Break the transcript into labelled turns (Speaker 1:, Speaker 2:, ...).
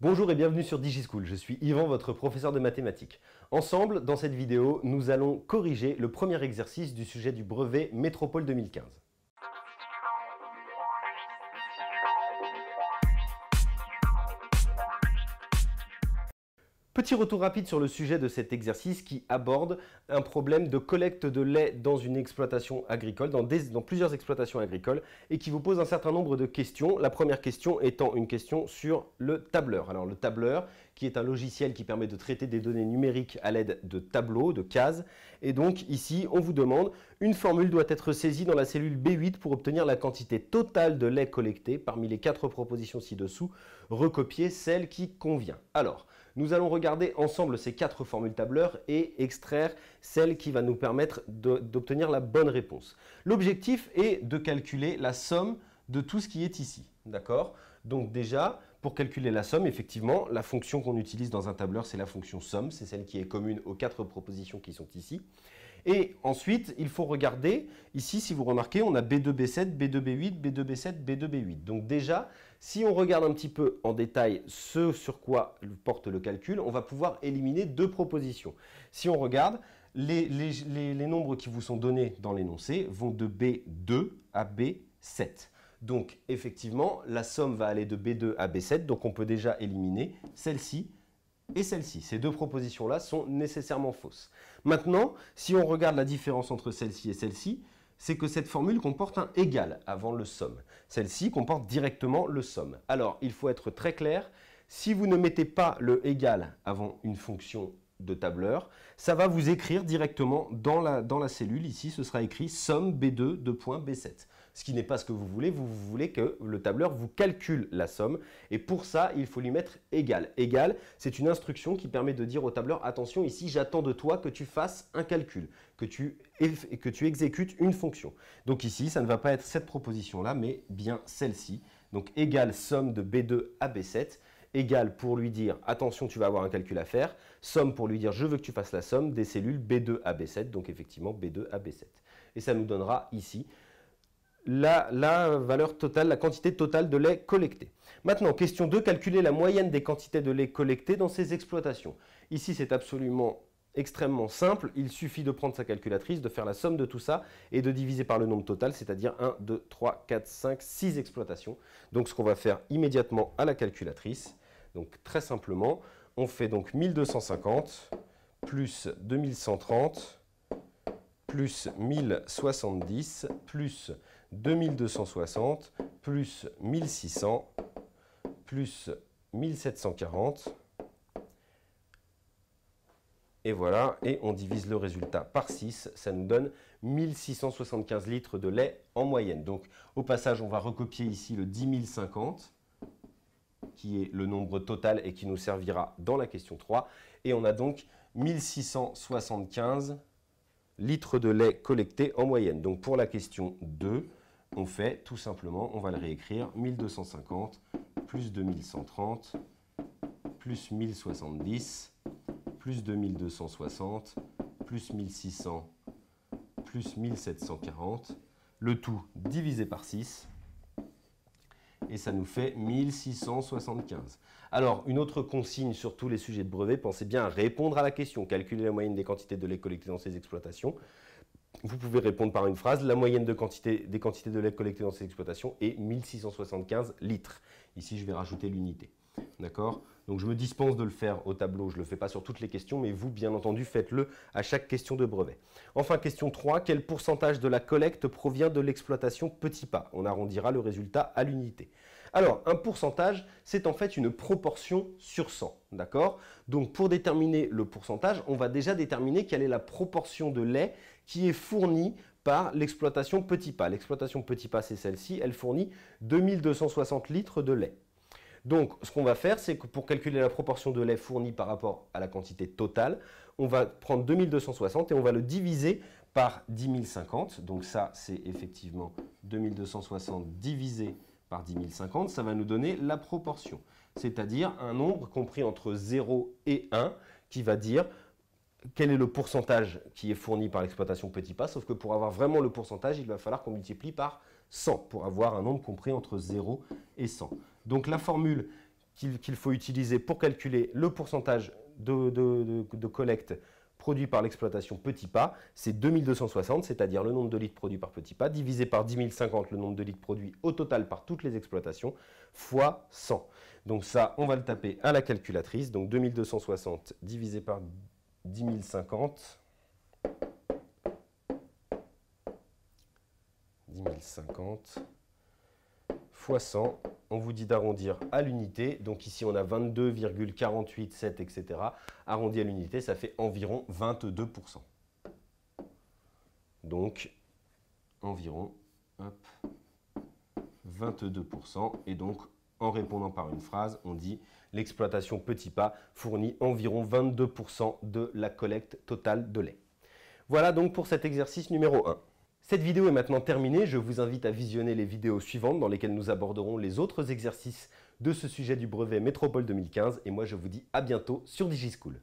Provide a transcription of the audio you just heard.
Speaker 1: Bonjour et bienvenue sur DigiSchool, je suis Yvan, votre professeur de mathématiques. Ensemble, dans cette vidéo, nous allons corriger le premier exercice du sujet du brevet Métropole 2015. Petit retour rapide sur le sujet de cet exercice qui aborde un problème de collecte de lait dans une exploitation agricole, dans, plusieurs exploitations agricoles, et qui vous pose un certain nombre de questions. La première question étant une question sur le tableur. Alors le tableur, qui est un logiciel qui permet de traiter des données numériques à l'aide de tableaux, de cases. Et donc ici, on vous demande, une formule doit être saisie dans la cellule B8 pour obtenir la quantité totale de lait collecté parmi les quatre propositions ci-dessous. recopier celle qui convient. Alors, nous allons regarder ensemble ces quatre formules tableurs et extraire celle qui va nous permettre d'obtenir la bonne réponse. L'objectif est de calculer la somme de tout ce qui est ici. D'accord Donc déjà, pour calculer la somme, effectivement, la fonction qu'on utilise dans un tableur, c'est la fonction somme. C'est celle qui est commune aux quatre propositions qui sont ici. Et ensuite, il faut regarder, ici, si vous remarquez, on a B2B7, B2B8, B2B7, B2B8. Donc déjà, si on regarde un petit peu en détail ce sur quoi porte le calcul, on va pouvoir éliminer deux propositions. Si on regarde, les, nombres qui vous sont donnés dans l'énoncé vont de B2 à B7. Donc effectivement, la somme va aller de B2 à B7, donc on peut déjà éliminer celle-ci et celle-ci. Ces deux propositions-là sont nécessairement fausses. Maintenant, si on regarde la différence entre celle-ci et celle-ci, c'est que cette formule comporte un égal avant le somme. Celle-ci comporte directement le somme. Alors, il faut être très clair, si vous ne mettez pas le égal avant une fonction de tableur, ça va vous écrire directement dans la, cellule, ici ce sera écrit somme B2 de point B7 ce qui n'est pas ce que vous voulez. Vous, voulez que le tableur vous calcule la somme. Et pour ça, il faut lui mettre égal. Égal, c'est une instruction qui permet de dire au tableur, attention, ici, j'attends de toi que tu fasses un calcul, que tu, exécutes une fonction. Donc ici, ça ne va pas être cette proposition-là, mais bien celle-ci. Donc égal somme de B2 à B7 égal pour lui dire attention tu vas avoir un calcul à faire, somme pour lui dire je veux que tu fasses la somme des cellules B2 à B7, donc effectivement B2 à B7. Et ça nous donnera ici la, valeur totale, la quantité totale de lait collecté. Maintenant, question 2, calculer la moyenne des quantités de lait collectées dans ces exploitations. Ici, c'est absolument extrêmement simple. Il suffit de prendre sa calculatrice, de faire la somme de tout ça et de diviser par le nombre total, c'est-à-dire 1, 2, 3, 4, 5, 6 exploitations. Donc, ce qu'on va faire immédiatement à la calculatrice, donc très simplement, on fait donc 1250 plus 2130 plus 1070 plus 2260 plus 1600 plus 1740. Et voilà, et on divise le résultat par 6, ça nous donne 1675 litres de lait en moyenne. Donc au passage, on va recopier ici le 10050, qui est le nombre total et qui nous servira dans la question 3. Et on a donc 1675 litres de lait collectés en moyenne. Donc pour la question 2, on fait tout simplement, on va le réécrire, 1250 plus 2130 plus 1070 plus 2260 plus 1600 plus 1740, le tout divisé par 6, et ça nous fait 1675. Alors, une autre consigne sur tous les sujets de brevets, pensez bien à répondre à la question, calculer la moyenne des quantités de lait collectées dans ces exploitations vous pouvez répondre par une phrase. La moyenne des quantités de lait collectées dans ces exploitations est 1675 litres. Ici, je vais rajouter l'unité. D'accord Donc, je me dispense de le faire au tableau. Je ne le fais pas sur toutes les questions, mais vous, bien entendu, faites-le à chaque question de brevet. Enfin, question 3. Quel pourcentage de la collecte provient de l'exploitation petit pas On arrondira le résultat à l'unité. Alors, un pourcentage, c'est en fait une proportion sur 100, d'accord Donc, pour déterminer le pourcentage, on va déjà déterminer quelle est la proportion de lait qui est fournie par l'exploitation Petit Pas. L'exploitation Petit Pas, c'est celle-ci, elle fournit 2260 litres de lait. Donc, ce qu'on va faire, c'est que pour calculer la proportion de lait fourni par rapport à la quantité totale, on va prendre 2260 et on va le diviser par 10 050. Donc ça, c'est effectivement 2260 divisé par 10 050. Ça va nous donner la proportion, c'est-à-dire un nombre compris entre 0 et 1 qui va dire quel est le pourcentage qui est fourni par l'exploitation petit pas, sauf que pour avoir vraiment le pourcentage, il va falloir qu'on multiplie par 100 pour avoir un nombre compris entre 0 et 100. Donc la formule qu'il faut utiliser pour calculer le pourcentage de, collecte produit par l'exploitation petit pas, c'est 2260, c'est-à-dire le nombre de litres produits par petit pas, divisé par 10 le nombre de litres produits au total par toutes les exploitations, fois 100. Donc ça, on va le taper à la calculatrice, donc 2260 divisé par 10 050. x fois 100. On vous dit d'arrondir à l'unité. Donc ici, on a 22,487, etc. Arrondi à l'unité, ça fait environ 22%. Donc, environ 22%. Et donc, en répondant par une phrase, on dit l'exploitation Petit Pas fournit environ 22% de la collecte totale de lait. Voilà donc pour cet exercice numéro 1. Cette vidéo est maintenant terminée, je vous invite à visionner les vidéos suivantes dans lesquelles nous aborderons les autres exercices de ce sujet du brevet Métropole 2015 et moi je vous dis à bientôt sur DigiSchool.